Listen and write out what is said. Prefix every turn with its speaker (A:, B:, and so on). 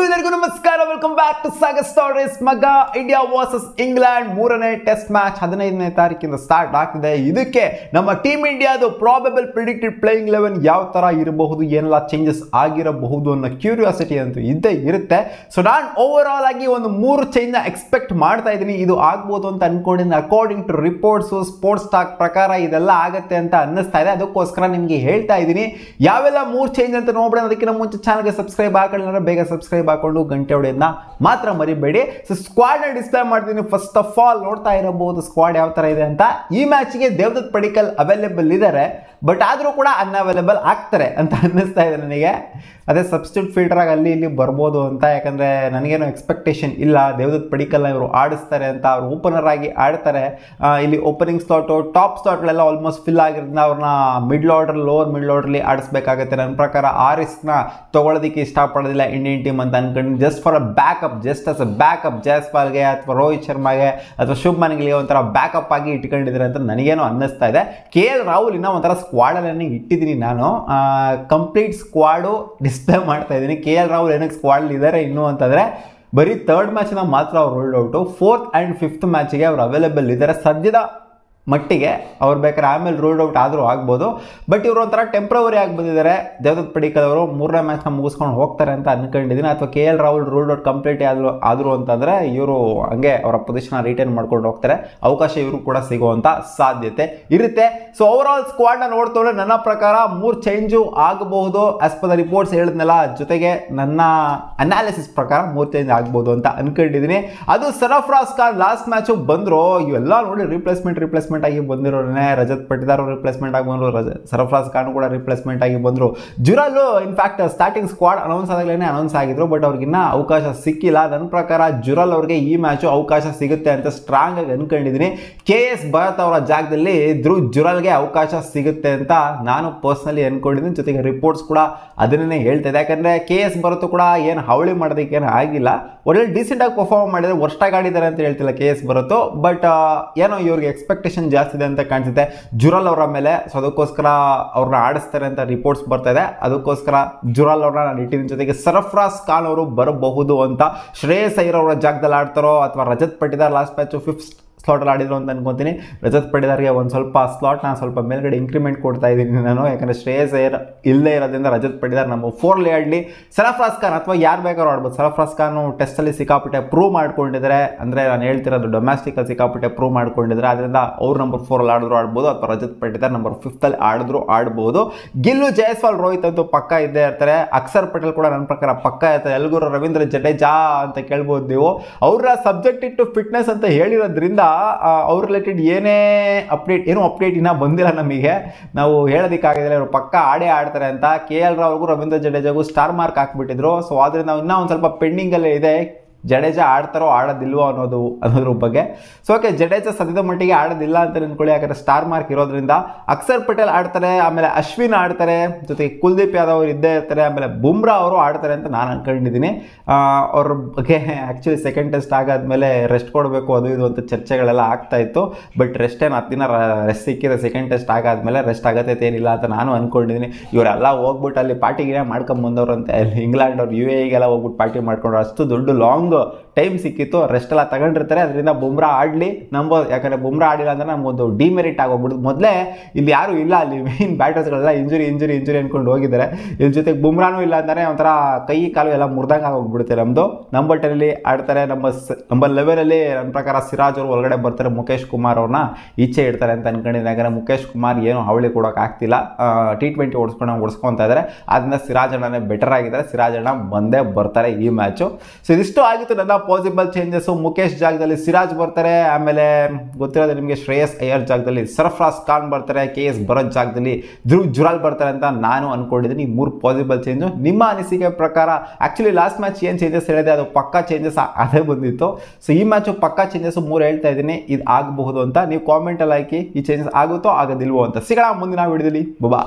A: ಎಲ್ಲರಿಗೂ ನಮಸ್ಕಾರ welcome back to Sagar stories ಮಗ ಇಂಡಿಯಾ ವರ್ಸಸ್ ಇಂಗ್ಲೆಂಡ್ ಮೂರನೇ ಟೆಸ್ಟ್ ಮ್ಯಾಚ್ ಹದಿನೈದನೇ ತಾರೀಕಿಂದ ಸ್ಟಾರ್ಟ್ ಆಗ್ತಿದೆ ಇದಕ್ಕೆ ನಮ್ಮ ಟೀಮ್ ಇಂಡಿಯಾದು ಪ್ರಾಬೆಬಲ್ ಪ್ರಿಡಿಕ್ಟೆಡ್ ಪ್ಲೇಯಿಂಗ್ ಲೆವೆನ್ ಯಾವ ಥರ ಇರಬಹುದು ಏನೆಲ್ಲ ಚೇಂಜಸ್ ಆಗಿರಬಹುದು ಅನ್ನೋ ಕ್ಯೂರಿಯಾಸಿಟಿ ಅಂತೂ ಇದ್ದೇ ಇರುತ್ತೆ ಸೊ ನಾನು ಓವರ್ ಆಲ್ ಆಗಿ ಒಂದು ಮೂರು ಚೇಂಜ್ನ ಎಕ್ಸ್ಪೆಕ್ಟ್ ಮಾಡ್ತಾ ಇದ್ದೀನಿ ಇದು ಆಗ್ಬೋದು ಅಂತ ಅನ್ಕೊಂಡಿದ್ದೀನಿ ಅಕಾರ್ಡಿಂಗ್ ಟು ರಿಪೋರ್ಟ್ಸು ಸ್ಪೋರ್ಟ್ಸ್ ಸ್ಟಾಕ್ ಪ್ರಕಾರ ಇದೆಲ್ಲ ಆಗುತ್ತೆ ಅಂತ ಅನ್ನಿಸ್ತಾ ಇದೆ ಅದಕ್ಕೋಸ್ಕರ ನಿಮಗೆ ಹೇಳ್ತಾ ಇದ್ದೀನಿ ಯಾವೆಲ್ಲ ಮೂರು ಚೇಂಜ್ ಅಂತ ನೋಡೋಣ ಅದಕ್ಕಿಂತ ಮುಂಚೆ ಚಾನಲ್ಗೆ ಸಬ್ಸ್ಕ್ರೈಬ್ ಹಾಕೊಳ್ಳೋಣ ಬೇಗ ಸಬ್ಸ್ಕ್ರೈಬ್ ಹಾಕೊಂಡು ಗಂಟೆ ಹೊಡೆಯೋದನ್ನ ಮಾತ್ರ ಮರಿಬೇಡಿ ಸೊ ಸ್ಕ್ವಾಡ್ನ ಡಿಸ್ಪ್ಲೇ ಮಾಡ್ತೀನಿ ಫಸ್ಟ್ ಆಫ್ ಆಲ್ ನೋಡ್ತಾ ಇರಬಹುದು ಸ್ಕ್ವಾಡ್ ಯಾವ ಥರ ಇದೆ ಅಂತ ಈ ಗೆ ದೇವದತ್ ಪಡಿಕಲ್ ಅವೈಲೇಬಲ್ ಇದ್ದಾರೆ ಬಟ್ ಆದರೂ ಕೂಡ ಅನ್ಅವೈಲೇಬಲ್ ಆಗ್ತಾರೆ ಅಂತ ಅನ್ನಿಸ್ತಾ ಇದೆ ನನಗೆ ಅದೇ ಸಬ್ಸ್ಟಿಟ್ಯೂಟ್ ಆಗಿ ಅಲ್ಲಿ ಇಲ್ಲಿ ಬರ್ಬೋದು ಅಂತ ಯಾಕಂದರೆ ನನಗೇನು ಎಕ್ಸ್ಪೆಕ್ಟೇಷನ್ ಇಲ್ಲ ದೇವದತ್ ಪಡಿಕಲ್ಲ ಇವರು ಆಡಿಸ್ತಾರೆ ಅಂತ ಅವ್ರು ಓಪನರ್ ಆಗಿ ಆಡ್ತಾರೆ ಇಲ್ಲಿ ಓಪನಿಂಗ್ ಸ್ಲಾಟು ಟಾಪ್ ಸ್ಲಾಟ್ಗಳೆಲ್ಲ ಆಲ್ಮೋಸ್ಟ್ ಫಿಲ್ ಆಗಿರೋದ್ರಿಂದ ಅವ್ರನ್ನ ಮಿಡ್ಲ್ ಆರ್ಡರ್ ಲೋವರ್ ಮಿಡ್ಲ್ ಅಲ್ಲಿ ಆಡಿಸ್ಬೇಕಾಗುತ್ತೆ ನನ್ನ ಪ್ರಕಾರ ಆರಿಸ್ನ ತೊಗೊಳೋದಕ್ಕೆ ಇಷ್ಟಪಡೋದಿಲ್ಲ ಇಂಡಿಯನ್ ಟೀಮ್ ಅಂತ ಅನ್ಕೊಂಡು just for a backup just as a backup ಜಯಸ್ಪಾಲ್ಗೆ ಅಥವಾ ರೋಹಿತ್ ಶರ್ಮಾಗೆ ಅಥವಾ ಶುಭ್ಮನ್ ಒಂಥರ ಬ್ಯಾಕಪ್ ಆಗಿ ಇಟ್ಕೊಂಡಿದ್ದಾರೆ ಅಂತ ನನಗೇನು ಅನ್ನಿಸ್ತಾ ಇದೆ ಕೆ ಎಲ್ ರಾಹುಲ್ ಇನ್ನೂ ಒಂಥರ ಸ್ಕ್ವಾಡಲ್ಲಿ ಇಟ್ಟಿದ್ದೀನಿ ನಾನು ಕಂಪ್ಲೀಟ್ ಸ್ಕ್ವಾಡು ಡಿಸ್ಪ್ಲೇ ಮಾಡ್ತಾ ಇದ್ದೀನಿ ಕೆ ಎಲ್ ರಾಹುಲ್ ಏನಕ್ಕೆ ಸ್ಕ್ವಾಡ್ ಇದ್ದಾರೆ ಇನ್ನು ಅಂತಂದರೆ ಬರೀ ತರ್ಡ್ ಮ್ಯಾಚ್ನ ಮಾತ್ರ ಅವ್ರು ruled out fourth and fifth ಮ್ಯಾಚಿಗೆ ಅವ್ರು ಅವೈಲೇಬಲ್ ಇದ್ದಾರೆ ಸದ್ಯದ ಮಟ್ಟಿಗೆ ಅವ್ರು ಬೇಕಾದ್ರೆ ಆಮೇಲೆ ರೂಲ್ಡ್ ಔಟ್ ಆದರೂ ಆಗ್ಬೋದು ಬಟ್ ಇವರು ಒಂಥರ ಟೆಂಪ್ರವರಿ ಆಗಿ ಬಂದಿದ್ದಾರೆ ದೇವದತ್ ಪಡಿಕಲ್ ಅವರು ಮೂರನೇ ಮ್ಯಾಚ್ನ ಮುಗಿಸ್ಕೊಂಡು ಹೋಗ್ತಾರೆ ಅಂತ ಅಂದ್ಕೊಂಡಿದ್ದೀನಿ ಅಥವಾ K L Rahul ruled out complete ಆದರೂ ಆದರು ಅಂತಂದರೆ ಇವರು ಹಂಗೆ ಅವರ ಪೊಸಿಷನ್ ರಿಟೈನ್ ಮಾಡ್ಕೊಂಡು ಹೋಗ್ತಾರೆ ಅವಕಾಶ ಇವರು ಕೂಡ ಸಿಗುವಂಥ ಸಾಧ್ಯತೆ ಇರುತ್ತೆ ಸೊ ಓವರ್ ಆಲ್ ಸ್ಕ್ವಾಡ್ನ ನೋಡ್ತೋಳೆ ನನ್ನ ಪ್ರಕಾರ ಮೂರು ಚೇಂಜು ಆಗಬಹುದು ಆಸ್ ಪರ್ ದ ರಿಪೋರ್ಟ್ಸ್ ಹೇಳಿದ್ನಲ್ಲ ಜೊತೆಗೆ ನನ್ನ ಅನಾಲಿಸಿಸ್ ಪ್ರಕಾರ ಮೂರು ಚೇಂಜ್ ಆಗ್ಬೋದು ಅಂತ ಅನ್ಕೊಂಡಿದ್ದೀನಿ ಅದು ಸರಫ್ರಾಸ್ ಕಾರ್ ಲಾಸ್ಟ್ ಮ್ಯಾಚು ಬಂದರು ಇವೆಲ್ಲ ನೋಡಿ ರಿಪ್ಲೇಸ್ಮೆಂಟ್ ರಿಪ್ಲೇಸ್ಮೆಂಟ್ ರಿಪ್ಲೇಸ್ಮೆಂಟ್ ಆಗಿ ಬಂದಿರೋನೇ ರಜತ್ ಪಟ್ಟಿದಾರ್ ರಿಪ್ಲೇಸ್ಮೆಂಟ್ ಆಗಿ ಬಂದರು ರಜ ಸರಫರಾಜ್ ಖಾನ್ ಕೂಡ ರಿಪ್ಲೇಸ್ಮೆಂಟ್ ಆಗಿ ಬಂದರು Jurel in fact starting squad announce ಆಗಲೇ ಅನೌನ್ಸ್ ಆಗಿದ್ರು ಬಟ್ ಅವ್ರಿಗಿನ್ನ ಅವಕಾಶ ಸಿಕ್ಕಿಲ್ಲ ನನ್ನ ಪ್ರಕಾರ ಜುರಾಲ್ ಅವ್ರಿಗೆ ಈ ಮ್ಯಾಚು ಅವಕಾಶ ಸಿಗುತ್ತೆ ಅಂತ ಸ್ಟ್ರಾಂಗ್ ಆಗಿ ಅನ್ಕೊಂಡಿದ್ದೀನಿ ಕೆ ಎಸ್ ಭರತ್ ಅವರ ಜಾಗದಲ್ಲಿ ಧ್ರುವ್ ಜುರಾಲ್ಗೆ ಅವಕಾಶ ಸಿಗುತ್ತೆ ಅಂತ ನಾನು ಪರ್ಸನಲಿ ಅನ್ಕೊಂಡಿದ್ದೀನಿ ಜೊತೆಗೆ ರಿಪೋರ್ಟ್ಸ್ ಕೂಡ ಅದನ್ನೇ ಹೇಳ್ತಾ ಇದೆ ಯಾಕಂದರೆ ಕೆ ಎಸ್ ಭರತ್ ಕೂಡ ಏನು ಹಾವಳಿ ಮಾಡೋದಕ್ಕೆ ಏನು ಆಗಿಲ್ಲ ಒಳ್ಳೆ ಡಿಸೆಂಟಾಗಿ ಪರ್ಫಾರ್ಮ್ ಮಾಡಿದರೆ ವರ್ಷಾಗಿ ಆಡಿದ್ದಾರೆ ಅಂತ ಹೇಳ್ತಿಲ್ಲ ಕೆ ಎಸ್ ಭರತ್ ಬಟ್ ಏನೋ ಇವ್ರಿಗೆ ಎಕ್ಸ್ಪೆಕ್ಟೇಷನ್ ಟೆನ್ಷನ್ ಜಾಸ್ತಿ ಇದೆ ಅಂತ ಕಾಣಿಸುತ್ತೆ ಜುರಲ್ ಅವರ ಮೇಲೆ ಸೊ ಅದಕ್ಕೋಸ್ಕರ ಅವ್ರನ್ನ ಆಡಿಸ್ತಾರೆ ಅಂತ ರಿಪೋರ್ಟ್ಸ್ ಬರ್ತಾ ಇದೆ ಅದಕ್ಕೋಸ್ಕರ ಜುರಲ್ ಅವ್ರನ್ನ ನಾನು ಇಟ್ಟಿದ್ದೀನಿ ಜೊತೆಗೆ ಸರಫ್ರಾಸ್ ಖಾನ್ ಅವರು ಬರಬಹುದು ಅಂತ ಶ್ರೇಯಸ್ ಅಯ್ಯರ್ ಅವರ ಜಾಗದಲ್ಲಿ ಆಡ್ತಾರೋ ಅಥವಾ Rajat Patidar last match fifth ಸ್ಲಾಟಲ್ಲಿ ಆಡಿದ್ರು ಅಂತ ಅನ್ಕೊತೀನಿ ರಜತ್ ಪಡೆದಾರ್ಗೆ ಒಂದು ಸ್ವಲ್ಪ ಸ್ಲಾಟ್ ನಾನು ಸ್ವಲ್ಪ ಮೇಲ್ಗಡೆ ಇಂಕ್ರಿಮೆಂಟ್ ಕೊಡ್ತಾ ಇದ್ದೀನಿ ನಾನು ಯಾಕಂದರೆ ಶ್ರೇಯಸ್ ಏರ್ ಇಲ್ಲದೇ ಇರೋದ್ರಿಂದ ರಜತ್ ಪಡೆದಾರ್ ನಮ್ಮ ಫೋರ್ಲಿ ಆಡಲಿ ಸರಫ್ರಾಸ್ ಖಾನ್ ಅಥವಾ ಯಾರು ಬೇಕಾದ್ರೂ ಆಡ್ಬೋದು ಸರಫ್ರಾಸ್ ಖಾನು ಟೆಸ್ಟಲ್ಲಿ ಸಿಕ್ಕಾಪಟ್ಟೆ ಪ್ರೂವ್ ಮಾಡ್ಕೊಂಡಿದ್ದಾರೆ ಅಂದರೆ ನಾನು ಹೇಳ್ತಿರೋದು ಡೊಮ್ಯಾಸ್ಟಿಕಲ್ಲಿ ಸಿಕ್ಕಾಪಟ್ಟೆ ಪ್ರೂವ್ ಮಾಡ್ಕೊಂಡಿದ್ರೆ ಅದರಿಂದ ಅವ್ರು ನಂಬರ್ ಫೋರಲ್ಲಿ ಆಡಿದ್ರು ಆಡ್ಬೋದು ಅಥವಾ ರಜತ್ ಪಡೆದಾರ್ ನಂಬರ್ ಫಿಫ್ತಲ್ಲಿ ಆಡಿದ್ರು ಆಡ್ಬೋದು ಗಿಲ್ಲು ಜಯಸ್ವಾಲ್ ರೋಹಿತ್ ಅಂತೂ ಪಕ್ಕ ಇದ್ದೇ ಇರ್ತಾರೆ ಅಕ್ಷರ್ ಪಟೇಲ್ ಕೂಡ ನನ್ನ ಪ್ರಕಾರ ಪಕ್ಕ ಇರ್ತಾರೆ ಎಲ್ಗೂರು ರವೀಂದ್ರ ಜಡೇಜಾ ಅಂತ ಕೇಳ್ಬೋದು ನೀವು ಅವರ ಸಬ್ಜೆಕ್ಟ್ ಇಟ್ಟು ಫಿಟ್ನೆಸ್ ಅಂತ ಹೇಳಿರೋದ್ರಿಂದ ಅವ್ರ ರಿಲೇಟೆಡ್ ಏನೇ ಅಪ್ಡೇಟ್ ಏನೂ ಅಪ್ಡೇಟ್ ಇನ್ನೂ ಬಂದಿಲ್ಲ ನಮಗೆ ನಾವು ಹೇಳೋದಕ್ಕಾಗೋದಿಲ್ಲ ಅವರು ಪಕ್ಕ ಆಡೇ ಆಡ್ತಾರೆ ಅಂತ ಕೆ ಎಲ್ ರಾವ್ಗೂ ರವೀಂದ್ರ ಜಡೇಜಾಗೂ ಸ್ಟಾರ್ ಮಾರ್ಕ್ ಹಾಕ್ಬಿಟ್ಟಿದ್ರು ಸೊ ಆದ್ದರಿಂದ ನಾವು ಇನ್ನೂ ಒಂದು ಸ್ವಲ್ಪ ಪೆಂಡಿಂಗಲ್ಲೇ ಇದೆ ಜಡೇಜಾ ಆಡ್ತಾರೋ ಆಡೋದಿಲ್ವೋ ಅನ್ನೋದು ಅನ್ನೋದ್ರ ಬಗ್ಗೆ ಸೊ ಓಕೆ ಜಡೇಜಾ ಸದ್ಯದ ಮಟ್ಟಿಗೆ ಆಡೋದಿಲ್ಲ ಅಂತ ಅಂದ್ಕೊಳ್ಳಿ ಯಾಕಂದರೆ ಸ್ಟಾರ್ ಮಾರ್ಕ್ ಇರೋದ್ರಿಂದ ಅಕ್ಷರ್ ಪಟೇಲ್ ಆಡ್ತಾರೆ ಆಮೇಲೆ ಅಶ್ವಿನ್ ಆಡ್ತಾರೆ ಜೊತೆಗೆ ಕುಲ್ದೀಪ್ ಯಾದವ್ ಅವರು ಇದ್ದೇ ಇರ್ತಾರೆ ಆಮೇಲೆ ಬುಮ್ರಾ ಅವರು ಆಡ್ತಾರೆ ಅಂತ ನಾನು ಅಂದ್ಕೊಂಡಿದ್ದೀನಿ ಅವ್ರ ಬಗ್ಗೆ ಆ್ಯಕ್ಚುಲಿ ಸೆಕೆಂಡ್ ಟೆಸ್ಟ್ ಆಗಾದಮೇಲೆ ರೆಸ್ಟ್ ಕೊಡಬೇಕು ಅದು ಇದು ಅಂತ ಚರ್ಚೆಗಳೆಲ್ಲ ಆಗ್ತಾ ಇತ್ತು ಬಟ್ ರೆಸ್ಟ್ ಏನು ಹತ್ತು ದಿನ ರೆಸ್ಟ್ ಸಿಕ್ಕಿದೆ ಸೆಕೆಂಡ್ ಟೆಸ್ಟ್ ಆಗಾದ್ಮೇಲೆ ರೆಸ್ಟ್ ಆಗತ್ತೆ ಏನಿಲ್ಲ ಅಂತ ನಾನು ಅಂದ್ಕೊಂಡಿದ್ದೀನಿ ಇವರೆಲ್ಲ ಹೋಗ್ಬಿಟ್ಟು ಅಲ್ಲಿ ಪಾರ್ಟಿಗೆ ಮಾಡ್ಕೊಂಡು ಬಂದವರು ಅಂತ ಇಂಗ್ಲೆಂಡ್ ಅವ್ರು ಯು ಎಗೆಲ್ಲ e ಹೋಗ್ಬಿಟ್ಟು ಪಾರ್ಟಿ ಮಾಡ್ಕೊಂಡ್ರು ಅಷ್ಟು ದೊಡ್ಡ ಲಾಂಗ್ ಒಂದು ಟೈಮ್ ಸಿಕ್ಕಿತ್ತು ರೆಸ್ಟ್ ಎಲ್ಲ ತಗೊಂಡಿರ್ತಾರೆ ಅದರಿಂದ ಬುಮ್ರಾ ಆಡಲಿ ನಂಬೋದು ಯಾಕಂದರೆ ಬುಮ್ರಾ ಆಡಿಲ್ಲ ಅಂದರೆ ನಮಗೊಂದು ಡಿಮೆರಿಟ್ ಆಗೋಗ್ಬಿಡುದು ಮೊದಲೇ ಇಲ್ಲಿ ಯಾರೂ ಇಲ್ಲ ಅಲ್ಲಿ ಮೇನ್ ಬ್ಯಾಟರ್ಸ್ಗಳೆಲ್ಲ ಇಂಜುರಿ ಇಂಜುರಿ ಇಂಜುರಿ ಅಂದ್ಕೊಂಡು ಹೋಗಿದ್ದಾರೆ ಇಲ್ಲಿ ಜೊತೆಗೆ ಬುಮ್ರಾನು ಇಲ್ಲ ಅಂದರೆ ಒಂಥರ ಕೈ ಕಾಲು ಎಲ್ಲ ಮುರಿದಂಗೆ ಆಗೋಗ್ಬಿಡುತ್ತೆ ನಮ್ಮದು ನಂಬರ್ ಟೆನ್ನಲ್ಲಿ ಆಡ್ತಾರೆ ನಮ್ಮ ಸ್ ನಂಬರ್ ಲೆವೆಲಲ್ಲಿ ನನ್ನ ಪ್ರಕಾರ ಸಿರಾಜ್ ಅವರು ಒಳಗಡೆ ಬರ್ತಾರೆ ಮುಖೇಶ್ ಕುಮಾರ್ ಅವ್ರನ್ನ ಇಚ್ಛೆ ಇಡ್ತಾರೆ ಅಂತ ಅಂದ್ಕೊಂಡಿದ್ದೆ ಯಾಕಂದರೆ ಮುಖೇಶ್ ಕುಮಾರ್ ಏನು ಅವಳಿ ಆಗ್ತಿಲ್ಲ ಟಿ ಟ್ವೆಂಟಿ ಓಡಿಸ್ಕೊಂಡು ಓಡಿಸ್ಕೊತಾ ಇದ್ದಾರೆ ಆದ್ದರಿಂದ ಸಿರಾಜ್ ಅಣ್ಣನೇ ಬೆಟರ್ ಆಗಿದ್ದಾರೆ ಸಿರಾಜ್ ಅಣ್ಣ ಬಂದೇ ಬರ್ತಾರೆ ಈ ಮ್ಯಾಚು ಸೊ ಇದಿಷ್ಟು ಆಗಿ ನನ್ನ ಪಾಸಿಬಲ್ ಚೇಂಜಸ್ ಮುಖೇಶ್ ಜಾಗದಲ್ಲಿ ಸಿರಾಜ್ ಬರ್ತಾರೆ ಆಮೇಲೆ ಗೊತ್ತಿರೋದು ನಿಮಗೆ ಶ್ರೇಯಸ್ ಅಯ್ಯರ್ ಜಾಗದಲ್ಲಿ ಸರ್ಫ್ರಾಸ್ ಖಾನ್ ಬರ್ತಾರೆ ಕೆ ಎಸ್ ಭರತ್ ಜಾಗದಲ್ಲಿ ಧ್ರುವ್ ಜುರಾಲ್ ಬರ್ತಾರೆ ಅಂತ ನಾನು ಅಂದ್ಕೊಂಡಿದ್ದೀನಿ ಮೂರು ಪಾಸಿಬಲ್ ಚೇಂಜು ನಿಮ್ಮ ಅನಿಸಿಕೆ ಪ್ರಕಾರ ಆ್ಯಕ್ಚುಲಿ ಲಾಸ್ಟ್ ಮ್ಯಾಚ್ ಏನು ಚೇಂಜಸ್ ಹೇಳಿದೆ ಅದು ಪಕ್ಕಾ ಚೇಂಜಸ್ ಅದೇ ಬಂದಿತ್ತು ಸೊ ಈ ಮ್ಯಾಚು ಪಕ್ಕಾ ಚೇಂಜಸ್ ಮೂರು ಹೇಳ್ತಾ ಇದ್ದೀನಿ ಇದು ಆಗಬಹುದು ಅಂತ ನೀವು ಕಾಮೆಂಟಲ್ಲಿ ಹಾಕಿ ಈ ಚೇಂಜಸ್ ಆಗುತ್ತೋ ಆಗೋದಿಲ್ವೋ ಅಂತ ಸಿಗೋಣ ಮುಂದಿನ ವಿಡಿಯೋದಲ್ಲಿ ಬಬಾ